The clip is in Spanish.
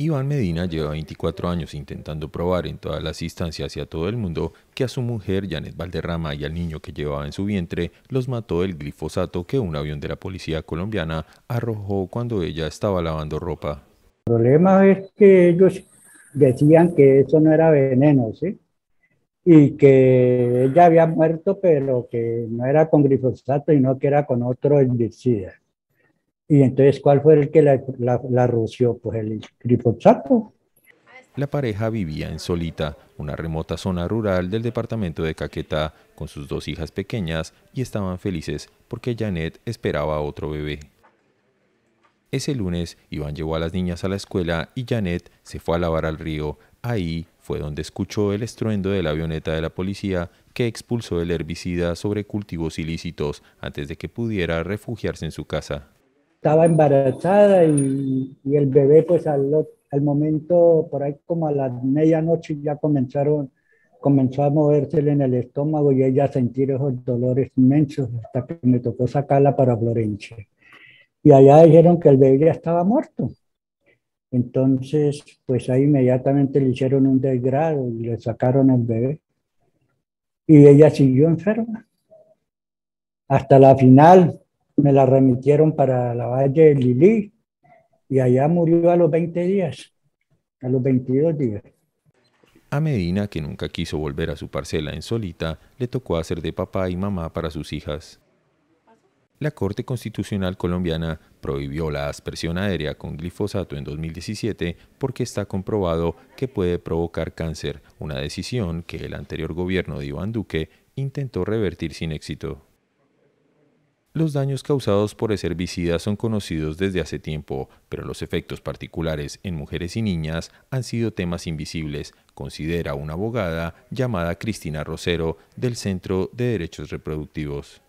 Iván Medina lleva 24 años intentando probar en todas las instancias y a todo el mundo que a su mujer Janet Valderrama y al niño que llevaba en su vientre los mató el glifosato que un avión de la policía colombiana arrojó cuando ella estaba lavando ropa. El problema es que ellos decían que eso no era veneno, ¿sí? Y que ella había muerto, pero que no era con glifosato, sino que era con otro herbicida. Y entonces, ¿cuál fue el que la, roció? Pues el glifosato. La pareja vivía en Solita, una remota zona rural del departamento de Caquetá, con sus dos hijas pequeñas y estaban felices porque Janet esperaba otro bebé. Ese lunes, Iván llevó a las niñas a la escuela y Janet se fue a lavar al río. Ahí fue donde escuchó el estruendo de la avioneta de la policía que expulsó el herbicida sobre cultivos ilícitos antes de que pudiera refugiarse en su casa estaba embarazada y, el bebé pues al, al, momento, por ahí como a la medianoche ya comenzaron, comenzó a moverse en el estómago y ella a sentir esos dolores inmensos hasta que me tocó sacarla para Florencia. Y allá dijeron que el bebé ya estaba muerto. Entonces, pues ahí inmediatamente le hicieron un desgrado y le sacaron el bebé. Y ella siguió enferma. Hasta la final, me la remitieron para la Valle de Lili y allá murió a los 20 días, a los 22 días. A Medina, que nunca quiso volver a su parcela en Solita, le tocó hacer de papá y mamá para sus hijas. La Corte Constitucional colombiana prohibió la aspersión aérea con glifosato en 2017 porque está comprobado que puede provocar cáncer, una decisión que el anterior gobierno de Iván Duque intentó revertir sin éxito. Los daños causados por ese herbicida son conocidos desde hace tiempo, pero los efectos particulares en mujeres y niñas han sido temas invisibles, considera una abogada llamada Cristina Rosero del Centro de Derechos Reproductivos.